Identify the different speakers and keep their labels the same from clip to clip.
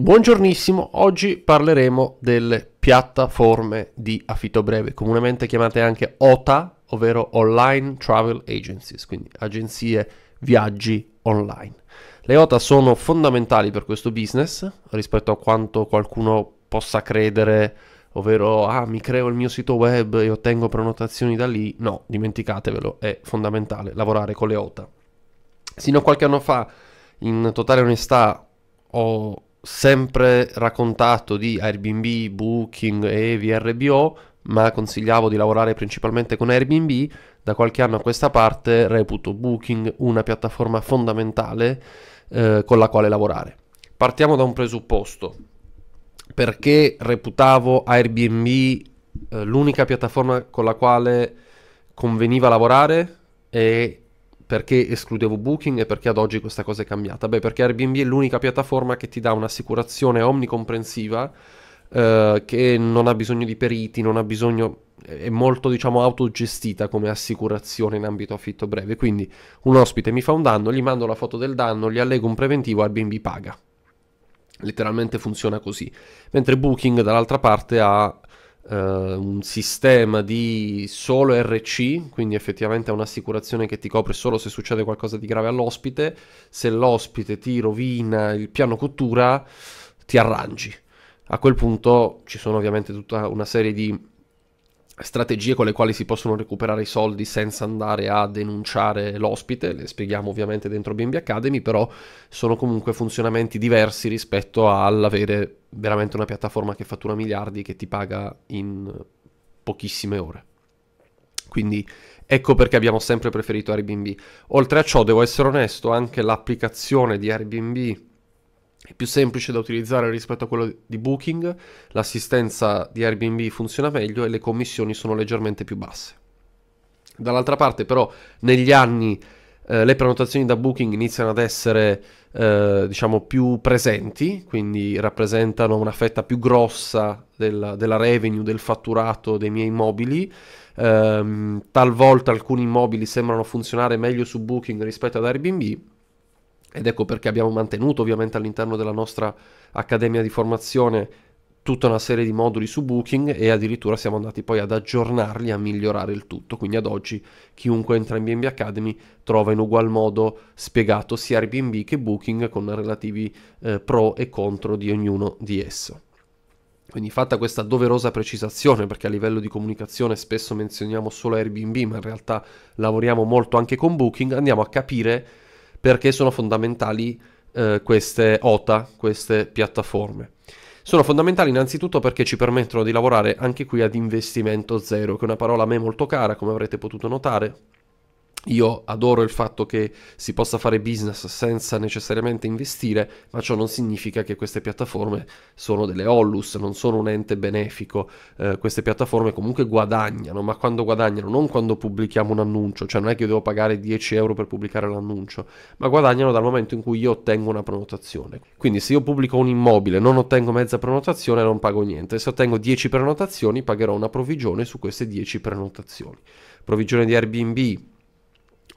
Speaker 1: Buongiornissimo, oggi parleremo delle piattaforme di affitto breve, comunemente chiamate anche OTA, ovvero Online Travel Agencies, quindi agenzie viaggi online. Le OTA sono fondamentali per questo business rispetto a quanto qualcuno possa credere, ovvero ah, mi creo il mio sito web e ottengo prenotazioni da lì. No, dimenticatevelo, è fondamentale lavorare con le OTA. Sino a qualche anno fa, in totale onestà, ho sempre raccontato di Airbnb, Booking e VRBO, ma consigliavo di lavorare principalmente con Airbnb, da qualche anno a questa parte reputo Booking una piattaforma fondamentale eh, con la quale lavorare. Partiamo da un presupposto. Perché reputavo Airbnb eh, l'unica piattaforma con la quale conveniva lavorare e perché escludevo Booking e perché ad oggi questa cosa è cambiata? Beh, perché Airbnb è l'unica piattaforma che ti dà un'assicurazione omnicomprensiva eh, che non ha bisogno di periti, non ha bisogno è molto diciamo autogestita come assicurazione in ambito affitto breve, quindi un ospite mi fa un danno, gli mando la foto del danno, gli allego un preventivo, Airbnb paga. Letteralmente funziona così. Mentre Booking dall'altra parte ha uh, un sistema di solo RC, quindi effettivamente è un'assicurazione che ti copre solo se succede qualcosa di grave all'ospite, se l'ospite ti rovina il piano cottura ti arrangi. A quel punto ci sono ovviamente tutta una serie di strategie con le quali si possono recuperare i soldi senza andare a denunciare l'ospite, le spieghiamo ovviamente dentro BNB Academy, però sono comunque funzionamenti diversi rispetto all'avere veramente una piattaforma che fattura miliardi e che ti paga in pochissime ore. Quindi ecco perché abbiamo sempre preferito Airbnb. Oltre a ciò, devo essere onesto, anche l'applicazione di Airbnb è più semplice da utilizzare rispetto a quello di Booking, l'assistenza di Airbnb funziona meglio e le commissioni sono leggermente più basse. Dall'altra parte però negli anni eh, le prenotazioni da Booking iniziano ad essere eh, diciamo più presenti, quindi rappresentano una fetta più grossa della, della revenue, del fatturato dei miei immobili. Eh, talvolta alcuni immobili sembrano funzionare meglio su Booking rispetto ad Airbnb ed ecco perché abbiamo mantenuto ovviamente all'interno della nostra accademia di formazione tutta una serie di moduli su Booking e addirittura siamo andati poi ad aggiornarli, a migliorare il tutto. Quindi ad oggi chiunque entra in BNB Academy trova in ugual modo spiegato sia Airbnb che Booking con relativi eh, pro e contro di ognuno di esso. Quindi fatta questa doverosa precisazione, perché a livello di comunicazione spesso menzioniamo solo Airbnb, ma in realtà lavoriamo molto anche con Booking, andiamo a capire perché sono fondamentali eh, queste OTA, queste piattaforme. Sono fondamentali innanzitutto perché ci permettono di lavorare anche qui ad investimento zero, che è una parola a me molto cara, come avrete potuto notare, io adoro il fatto che si possa fare business senza necessariamente investire, ma ciò non significa che queste piattaforme sono delle ollus, non sono un ente benefico. Eh, queste piattaforme comunque guadagnano, ma quando guadagnano, non quando pubblichiamo un annuncio, cioè non è che io devo pagare 10 euro per pubblicare l'annuncio, ma guadagnano dal momento in cui io ottengo una prenotazione. Quindi se io pubblico un immobile, e non ottengo mezza prenotazione, non pago niente. Se ottengo 10 prenotazioni, pagherò una provvigione su queste 10 prenotazioni. Provvigione di Airbnb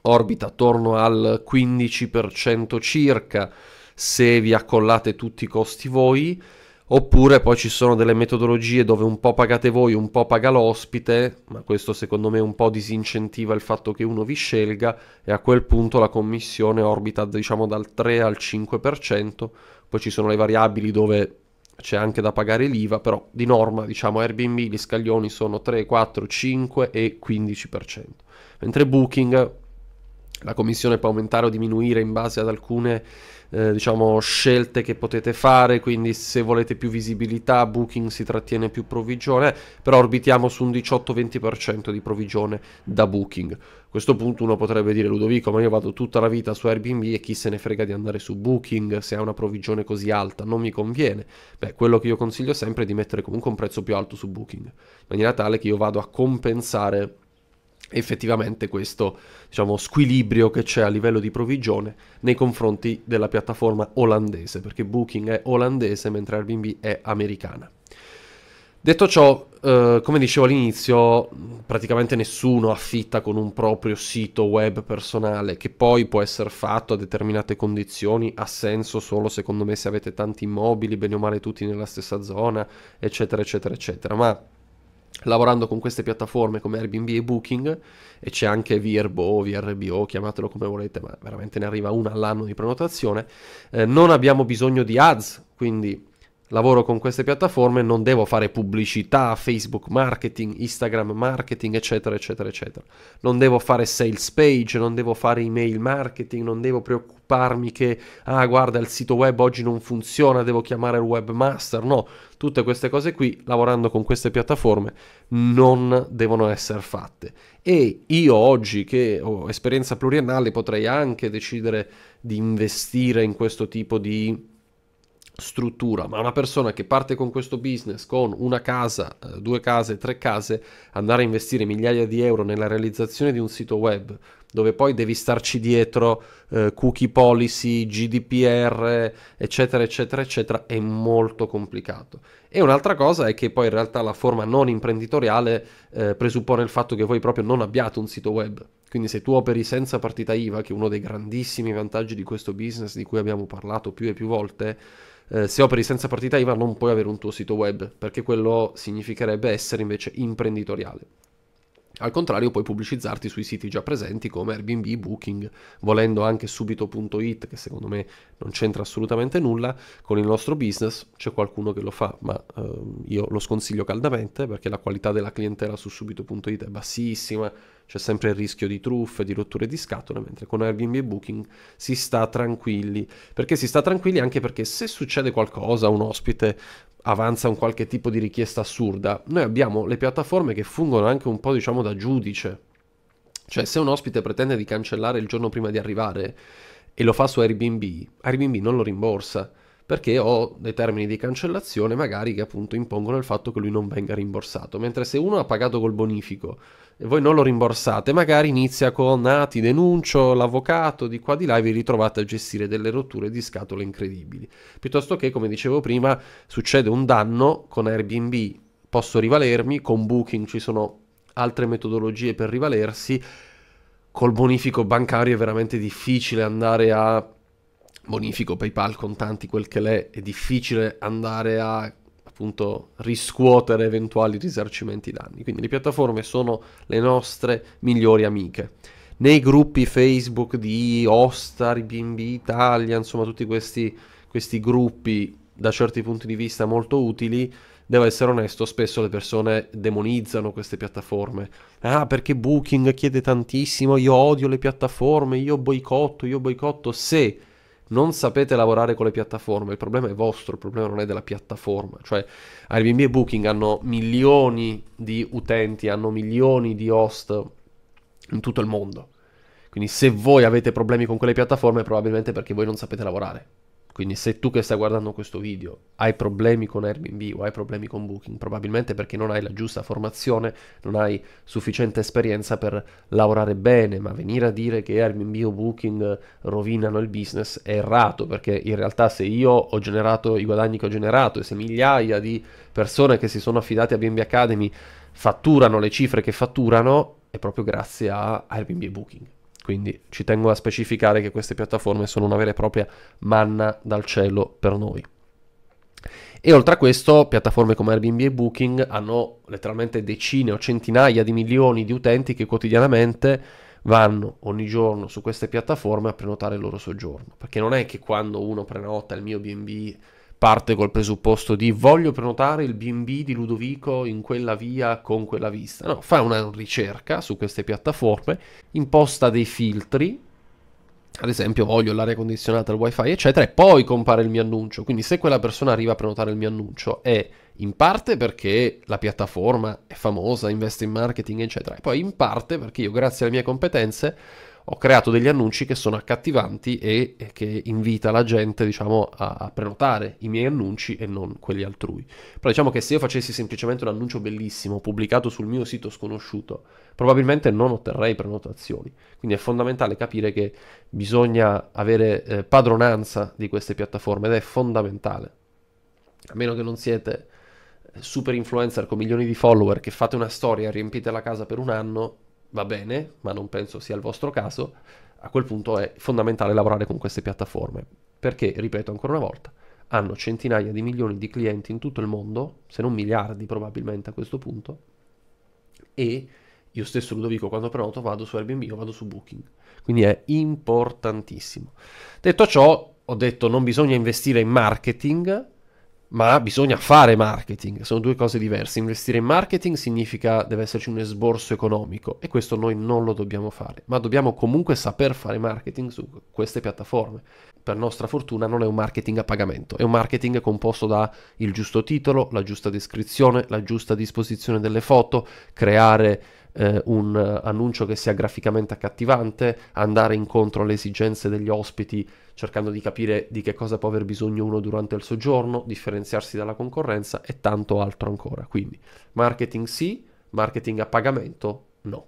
Speaker 1: orbita attorno al 15% circa se vi accollate tutti i costi voi, oppure poi ci sono delle metodologie dove un po' pagate voi, un po' paga l'ospite, ma questo secondo me un po' disincentiva il fatto che uno vi scelga e a quel punto la commissione orbita diciamo dal 3 al 5%, poi ci sono le variabili dove c'è anche da pagare l'IVA, però di norma diciamo Airbnb gli scaglioni sono 3, 4, 5 e 15%, mentre Booking la commissione può aumentare o diminuire in base ad alcune eh, diciamo, scelte che potete fare, quindi se volete più visibilità Booking si trattiene più provvigione, però orbitiamo su un 18-20% di provvigione da Booking. A questo punto uno potrebbe dire Ludovico, ma io vado tutta la vita su Airbnb e chi se ne frega di andare su Booking se ha una provvigione così alta, non mi conviene. Beh, quello che io consiglio sempre è di mettere comunque un prezzo più alto su Booking, in maniera tale che io vado a compensare effettivamente questo diciamo, squilibrio che c'è a livello di provvigione nei confronti della piattaforma olandese, perché Booking è olandese mentre Airbnb è americana. Detto ciò, eh, come dicevo all'inizio, praticamente nessuno affitta con un proprio sito web personale, che poi può essere fatto a determinate condizioni, ha senso solo secondo me se avete tanti immobili, bene o male tutti nella stessa zona, eccetera, eccetera, eccetera. Ma lavorando con queste piattaforme come Airbnb e Booking e c'è anche Virbo, VRBO, chiamatelo come volete, ma veramente ne arriva una all'anno di prenotazione, eh, non abbiamo bisogno di ads, quindi lavoro con queste piattaforme, non devo fare pubblicità, Facebook marketing, Instagram marketing, eccetera, eccetera, eccetera. Non devo fare sales page, non devo fare email marketing, non devo preoccuparmi che, ah guarda, il sito web oggi non funziona, devo chiamare il webmaster. No, tutte queste cose qui, lavorando con queste piattaforme, non devono essere fatte. E io oggi che ho esperienza pluriennale potrei anche decidere di investire in questo tipo di struttura, ma una persona che parte con questo business, con una casa, eh, due case, tre case, andare a investire migliaia di euro nella realizzazione di un sito web, dove poi devi starci dietro eh, cookie policy, GDPR, eccetera, eccetera, eccetera, è molto complicato. E un'altra cosa è che poi in realtà la forma non imprenditoriale eh, presuppone il fatto che voi proprio non abbiate un sito web. Quindi se tu operi senza partita IVA, che è uno dei grandissimi vantaggi di questo business di cui abbiamo parlato più e più volte, eh, se operi senza partita IVA non puoi avere un tuo sito web, perché quello significherebbe essere invece imprenditoriale. Al contrario, puoi pubblicizzarti sui siti già presenti come Airbnb, Booking, volendo anche subito.it, che secondo me non c'entra assolutamente nulla con il nostro business. C'è qualcuno che lo fa, ma eh, io lo sconsiglio caldamente perché la qualità della clientela su subito.it è bassissima c'è sempre il rischio di truffe, di rotture di scatole, mentre con Airbnb e Booking si sta tranquilli. Perché si sta tranquilli anche perché se succede qualcosa, un ospite avanza un qualche tipo di richiesta assurda, noi abbiamo le piattaforme che fungono anche un po' diciamo da giudice. Cioè se un ospite pretende di cancellare il giorno prima di arrivare e lo fa su Airbnb, Airbnb non lo rimborsa perché ho dei termini di cancellazione magari che appunto impongono il fatto che lui non venga rimborsato, mentre se uno ha pagato col bonifico e voi non lo rimborsate, magari inizia con ah, ti denuncio l'avvocato di qua di là e vi ritrovate a gestire delle rotture di scatole incredibili. Piuttosto che, come dicevo prima, succede un danno con Airbnb, posso rivalermi, con Booking ci sono altre metodologie per rivalersi, col bonifico bancario è veramente difficile andare a bonifico PayPal contanti quel che l'è, è difficile andare a appunto riscuotere eventuali risarcimenti danni. Quindi le piattaforme sono le nostre migliori amiche. Nei gruppi Facebook di Ostar, BB Italia, insomma tutti questi, questi gruppi da certi punti di vista molto utili, devo essere onesto, spesso le persone demonizzano queste piattaforme. Ah, perché Booking chiede tantissimo, io odio le piattaforme, io boicotto, io boicotto. Se non sapete lavorare con le piattaforme, il problema è vostro, il problema non è della piattaforma. Cioè Airbnb e Booking hanno milioni di utenti, hanno milioni di host in tutto il mondo. Quindi se voi avete problemi con quelle piattaforme è probabilmente perché voi non sapete lavorare. Quindi se tu che stai guardando questo video hai problemi con Airbnb o hai problemi con Booking, probabilmente perché non hai la giusta formazione, non hai sufficiente esperienza per lavorare bene, ma venire a dire che Airbnb o Booking rovinano il business è errato, perché in realtà se io ho generato i guadagni che ho generato e se migliaia di persone che si sono affidate a BNB Academy fatturano le cifre che fatturano, è proprio grazie a Airbnb e Booking. Quindi ci tengo a specificare che queste piattaforme sono una vera e propria manna dal cielo per noi. E oltre a questo, piattaforme come Airbnb e Booking hanno letteralmente decine o centinaia di milioni di utenti che quotidianamente vanno ogni giorno su queste piattaforme a prenotare il loro soggiorno. Perché non è che quando uno prenota il mio BB parte col presupposto di voglio prenotare il BB di Ludovico in quella via con quella vista. No, fa una ricerca su queste piattaforme, imposta dei filtri, ad esempio voglio l'aria condizionata, il wifi, eccetera, e poi compare il mio annuncio. Quindi se quella persona arriva a prenotare il mio annuncio è in parte perché la piattaforma è famosa, investe in marketing, eccetera, e poi in parte perché io grazie alle mie competenze ho creato degli annunci che sono accattivanti e, che invita la gente, diciamo, a, a, prenotare i miei annunci e non quelli altrui. Però diciamo che se io facessi semplicemente un annuncio bellissimo pubblicato sul mio sito sconosciuto, probabilmente non otterrei prenotazioni. Quindi è fondamentale capire che bisogna avere eh, padronanza di queste piattaforme ed è fondamentale. A meno che non siete eh, super influencer con milioni di follower che fate una storia e riempite la casa per un anno, va bene, ma non penso sia il vostro caso, a quel punto è fondamentale lavorare con queste piattaforme, perché, ripeto ancora una volta, hanno centinaia di milioni di clienti in tutto il mondo, se non miliardi probabilmente a questo punto, e io stesso Ludovico quando prenoto vado su Airbnb o vado su Booking, quindi è importantissimo. Detto ciò, ho detto non bisogna investire in marketing, ma bisogna fare marketing, sono due cose diverse. Investire in marketing significa deve esserci un esborso economico e questo noi non lo dobbiamo fare, ma dobbiamo comunque saper fare marketing su queste piattaforme. Per nostra fortuna non è un marketing a pagamento, è un marketing composto da il giusto titolo, la giusta descrizione, la giusta disposizione delle foto, creare eh, un annuncio che sia graficamente accattivante, andare incontro alle esigenze degli ospiti cercando di capire di che cosa può aver bisogno uno durante il soggiorno, differenziarsi dalla concorrenza e tanto altro ancora. Quindi marketing sì, marketing a pagamento no.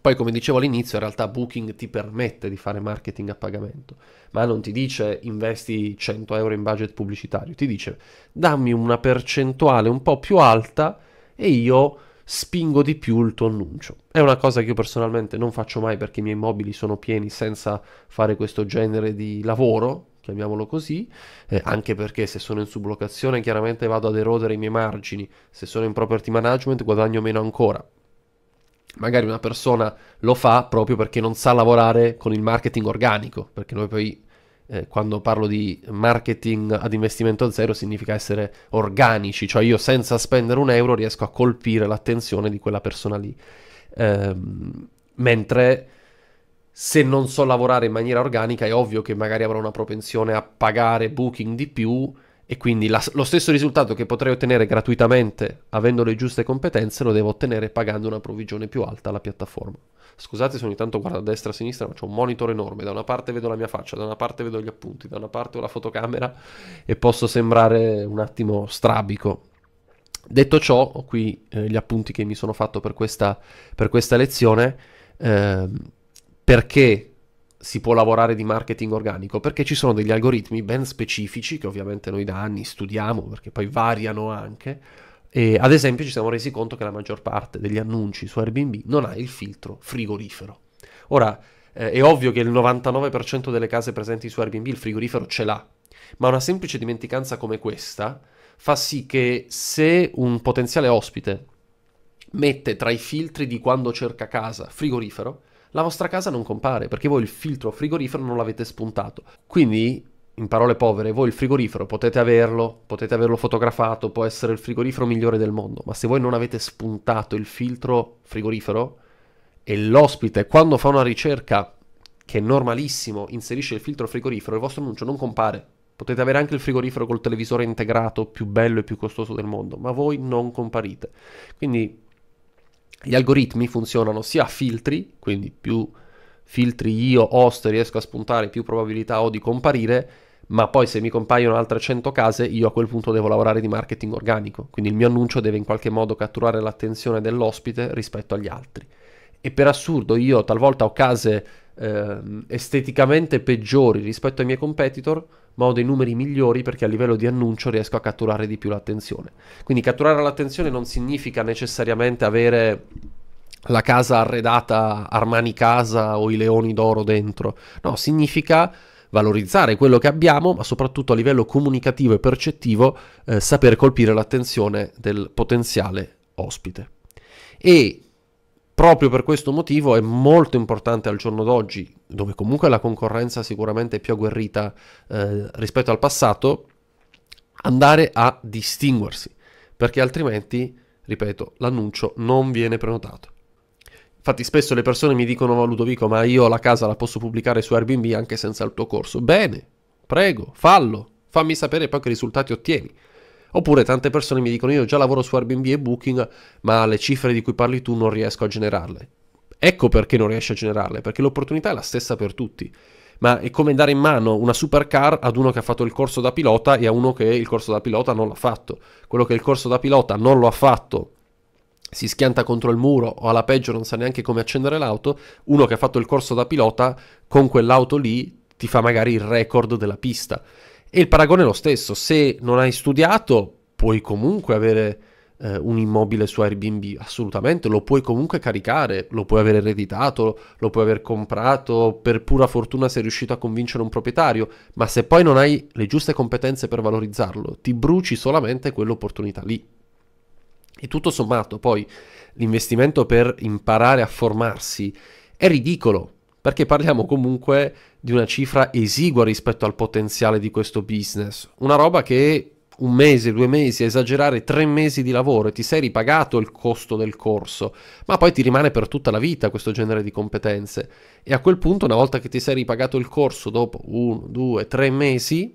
Speaker 1: Poi come dicevo all'inizio in realtà Booking ti permette di fare marketing a pagamento, ma non ti dice investi 100 euro in budget pubblicitario, ti dice dammi una percentuale un po' più alta e io spingo di più il tuo annuncio. È una cosa che io personalmente non faccio mai perché i miei mobili sono pieni senza fare questo genere di lavoro, chiamiamolo così, eh, anche perché se sono in sublocazione chiaramente vado ad erodere i miei margini, se sono in property management guadagno meno ancora. Magari una persona lo fa proprio perché non sa lavorare con il marketing organico, perché noi poi eh, quando parlo di marketing ad investimento zero significa essere organici, cioè io senza spendere un euro riesco a colpire l'attenzione di quella persona lì. Ehm, mentre se non so lavorare in maniera organica è ovvio che magari avrò una propensione a pagare booking di più e quindi la, lo stesso risultato che potrei ottenere gratuitamente avendo le giuste competenze lo devo ottenere pagando una provvigione più alta alla piattaforma. Scusate se ogni tanto guardo a destra e a sinistra, ma c'è un monitor enorme. Da una parte vedo la mia faccia, da una parte vedo gli appunti, da una parte ho la fotocamera e posso sembrare un attimo strabico. Detto ciò, ho qui eh, gli appunti che mi sono fatto per questa, per questa lezione. Eh, perché si può lavorare di marketing organico perché ci sono degli algoritmi ben specifici che ovviamente noi da anni studiamo perché poi variano anche e ad esempio ci siamo resi conto che la maggior parte degli annunci su Airbnb non ha il filtro frigorifero. Ora, eh, è ovvio che il 99% delle case presenti su Airbnb il frigorifero ce l'ha, ma una semplice dimenticanza come questa fa sì che se un potenziale ospite mette tra i filtri di quando cerca casa frigorifero, la vostra casa non compare perché voi il filtro frigorifero non l'avete spuntato. Quindi in parole povere, voi il frigorifero potete averlo, potete averlo fotografato, può essere il frigorifero migliore del mondo, ma se voi non avete spuntato il filtro frigorifero e l'ospite quando fa una ricerca che è normalissimo inserisce il filtro frigorifero, il vostro annuncio non compare. Potete avere anche il frigorifero col televisore integrato più bello e più costoso del mondo, ma voi non comparite. Quindi gli algoritmi funzionano sia a filtri, quindi più filtri io, host, riesco a spuntare, più probabilità ho di comparire, ma poi se mi compaiono altre 100 case io a quel punto devo lavorare di marketing organico, quindi il mio annuncio deve in qualche modo catturare l'attenzione dell'ospite rispetto agli altri. E per assurdo io talvolta ho case eh, esteticamente peggiori rispetto ai miei competitor, ma ho dei numeri migliori perché a livello di annuncio riesco a catturare di più l'attenzione. Quindi catturare l'attenzione non significa necessariamente avere la casa arredata Armani Casa o i leoni d'oro dentro, no, significa valorizzare quello che abbiamo, ma soprattutto a livello comunicativo e percettivo eh, saper colpire l'attenzione del potenziale ospite. E proprio per questo motivo è molto importante al giorno d'oggi, dove comunque la concorrenza sicuramente è più agguerrita eh, rispetto al passato, andare a distinguersi, perché altrimenti, ripeto, l'annuncio non viene prenotato. Infatti spesso le persone mi dicono, Ludovico, ma io la casa la posso pubblicare su Airbnb anche senza il tuo corso. Bene, prego, fallo, fammi sapere poi che risultati ottieni. Oppure tante persone mi dicono, io già lavoro su Airbnb e Booking, ma le cifre di cui parli tu non riesco a generarle. Ecco perché non riesci a generarle, perché l'opportunità è la stessa per tutti. Ma è come dare in mano una supercar ad uno che ha fatto il corso da pilota e a uno che il corso da pilota non l'ha fatto. Quello che il corso da pilota non lo ha fatto si schianta contro il muro o alla peggio non sa neanche come accendere l'auto, uno che ha fatto il corso da pilota con quell'auto lì ti fa magari il record della pista. E il paragone è lo stesso, se non hai studiato puoi comunque avere eh, un immobile su Airbnb, assolutamente, lo puoi comunque caricare, lo puoi aver ereditato, lo puoi aver comprato, per pura fortuna sei riuscito a convincere un proprietario, ma se poi non hai le giuste competenze per valorizzarlo, ti bruci solamente quell'opportunità lì. E tutto sommato poi l'investimento per imparare a formarsi è ridicolo, perché parliamo comunque di una cifra esigua rispetto al potenziale di questo business. Una roba che un mese, due mesi, esagerare tre mesi di lavoro e ti sei ripagato il costo del corso, ma poi ti rimane per tutta la vita questo genere di competenze. E a quel punto, una volta che ti sei ripagato il corso dopo uno, due, tre mesi,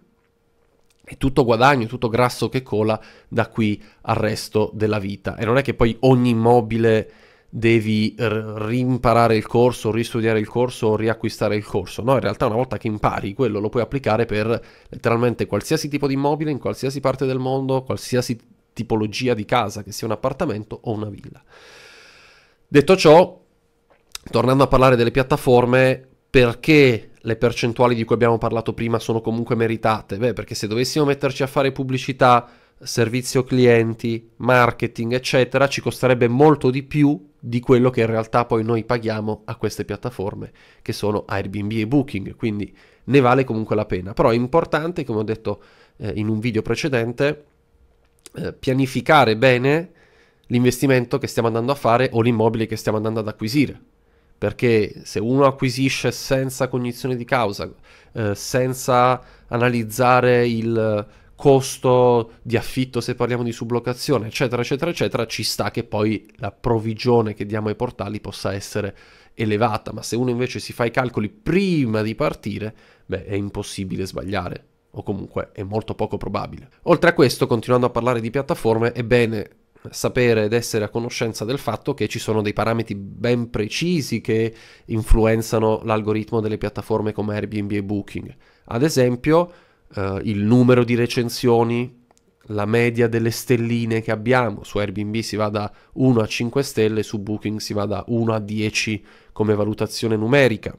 Speaker 1: è tutto guadagno, tutto grasso che cola da qui al resto della vita. E non è che poi ogni immobile devi rimparare il corso, ristudiare il corso o riacquistare il corso. No, in realtà una volta che impari quello lo puoi applicare per letteralmente qualsiasi tipo di immobile in qualsiasi parte del mondo, qualsiasi tipologia di casa, che sia un appartamento o una villa. Detto ciò, tornando a parlare delle piattaforme, perché le percentuali di cui abbiamo parlato prima sono comunque meritate? Beh, perché se dovessimo metterci a fare pubblicità, servizio clienti, marketing, eccetera, ci costerebbe molto di più di quello che in realtà poi noi paghiamo a queste piattaforme che sono Airbnb e Booking, quindi ne vale comunque la pena. Però è importante, come ho detto eh, in un video precedente, eh, pianificare bene l'investimento che stiamo andando a fare o l'immobile che stiamo andando ad acquisire, perché se uno acquisisce senza cognizione di causa, eh, senza analizzare il costo di affitto se parliamo di sublocazione, eccetera, eccetera, eccetera, ci sta che poi la provvigione che diamo ai portali possa essere elevata, ma se uno invece si fa i calcoli prima di partire, beh, è impossibile sbagliare o comunque è molto poco probabile. Oltre a questo, continuando a parlare di piattaforme, ebbene, sapere ed essere a conoscenza del fatto che ci sono dei parametri ben precisi che influenzano l'algoritmo delle piattaforme come Airbnb e Booking. Ad esempio, eh, il numero di recensioni, la media delle stelline che abbiamo, su Airbnb si va da 1 a 5 stelle, su Booking si va da 1 a 10 come valutazione numerica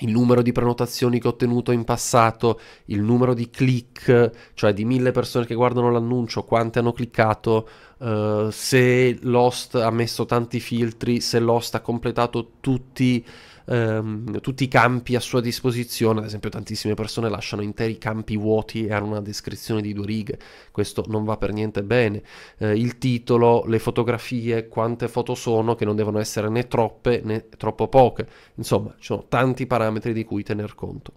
Speaker 1: il numero di prenotazioni che ho ottenuto in passato, il numero di click, cioè di mille persone che guardano l'annuncio, quante hanno cliccato, uh, se l'host ha messo tanti filtri, se l'host ha completato tutti ehm, tutti i campi a sua disposizione, ad esempio tantissime persone lasciano interi campi vuoti e hanno una descrizione di due righe, questo non va per niente bene, eh, il titolo, le fotografie, quante foto sono che non devono essere né troppe né troppo poche, insomma ci sono tanti parametri di cui tener conto.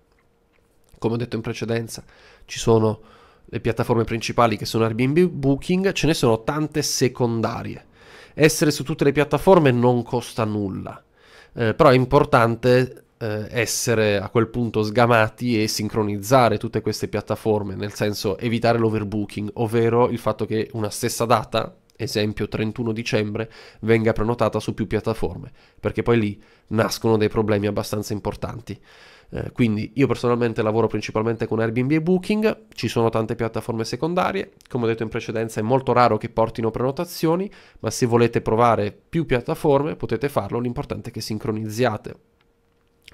Speaker 1: Come ho detto in precedenza, ci sono le piattaforme principali che sono Airbnb Booking, ce ne sono tante secondarie. Essere su tutte le piattaforme non costa nulla eh, però è importante eh, essere a quel punto sgamati e sincronizzare tutte queste piattaforme, nel senso evitare l'overbooking, ovvero il fatto che una stessa data, esempio 31 dicembre, venga prenotata su più piattaforme, perché poi lì nascono dei problemi abbastanza importanti. Eh, quindi io personalmente lavoro principalmente con Airbnb e Booking, ci sono tante piattaforme secondarie, come ho detto in precedenza è molto raro che portino prenotazioni, ma se volete provare più piattaforme potete farlo, l'importante è che sincronizziate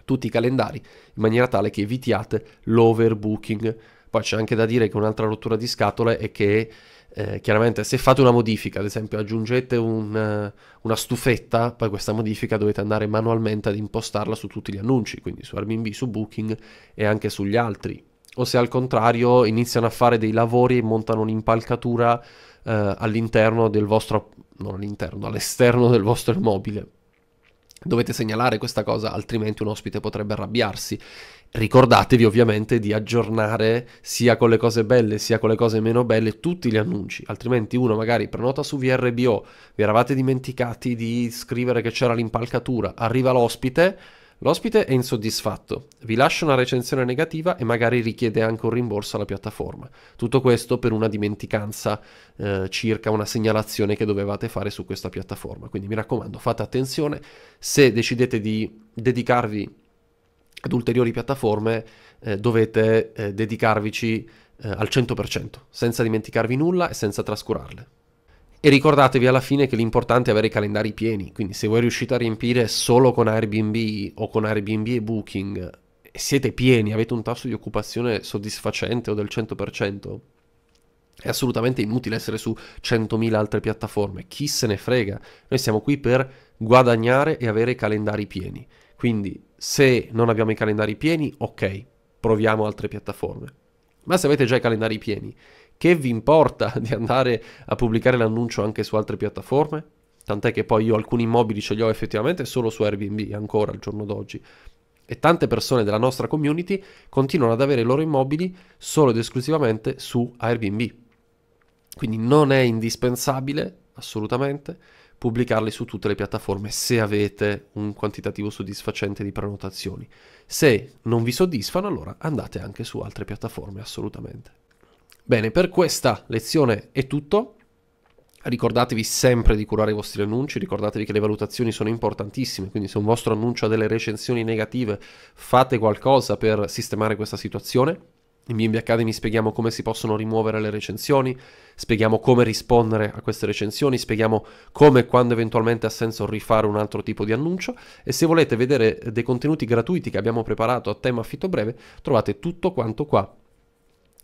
Speaker 1: tutti i calendari in maniera tale che evitiate l'overbooking. Poi c'è anche da dire che un'altra rottura di scatole è che eh, chiaramente se fate una modifica, ad esempio aggiungete un, eh, una stufetta, poi questa modifica dovete andare manualmente ad impostarla su tutti gli annunci, quindi su Airbnb, su Booking e anche sugli altri. O se al contrario iniziano a fare dei lavori e montano un'impalcatura eh, all'interno del vostro, non all'interno, all'esterno del vostro immobile. Dovete segnalare questa cosa, altrimenti un ospite potrebbe arrabbiarsi Ricordatevi ovviamente di aggiornare sia con le cose belle sia con le cose meno belle tutti gli annunci, altrimenti uno magari prenota su VRBO, vi eravate dimenticati di scrivere che c'era l'impalcatura, arriva l'ospite, l'ospite è insoddisfatto, vi lascia una recensione negativa e magari richiede anche un rimborso alla piattaforma. Tutto questo per una dimenticanza eh, circa una segnalazione che dovevate fare su questa piattaforma. Quindi mi raccomando, fate attenzione se decidete di dedicarvi ad ulteriori piattaforme eh, dovete eh, dedicarvici eh, al 100%, senza dimenticarvi nulla e senza trascurarle. E ricordatevi alla fine che l'importante è avere i calendari pieni, quindi se voi riuscite a riempire solo con Airbnb o con Airbnb e Booking e siete pieni, avete un tasso di occupazione soddisfacente o del 100%, è assolutamente inutile essere su 100.000 altre piattaforme, chi se ne frega, noi siamo qui per guadagnare e avere calendari pieni. Quindi se non abbiamo i calendari pieni, ok, proviamo altre piattaforme. Ma se avete già i calendari pieni, che vi importa di andare a pubblicare l'annuncio anche su altre piattaforme? Tant'è che poi io alcuni immobili ce li ho effettivamente solo su Airbnb ancora al giorno d'oggi. E tante persone della nostra community continuano ad avere i loro immobili solo ed esclusivamente su Airbnb. Quindi non è indispensabile, assolutamente, pubblicarli su tutte le piattaforme se avete un quantitativo soddisfacente di prenotazioni. Se non vi soddisfano, allora andate anche su altre piattaforme, assolutamente. Bene, per questa lezione è tutto. Ricordatevi sempre di curare i vostri annunci, ricordatevi che le valutazioni sono importantissime, quindi se un vostro annuncio ha delle recensioni negative fate qualcosa per sistemare questa situazione. In BB Academy spieghiamo come si possono rimuovere le recensioni, spieghiamo come rispondere a queste recensioni, spieghiamo come e quando eventualmente ha senso rifare un altro tipo di annuncio e se volete vedere dei contenuti gratuiti che abbiamo preparato a tema affitto breve trovate tutto quanto qua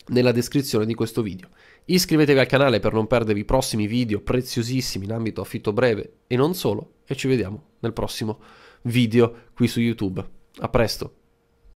Speaker 1: nella descrizione di questo video. Iscrivetevi al canale per non perdervi i prossimi video preziosissimi in ambito affitto breve e non solo e ci vediamo nel prossimo video qui su YouTube. A presto!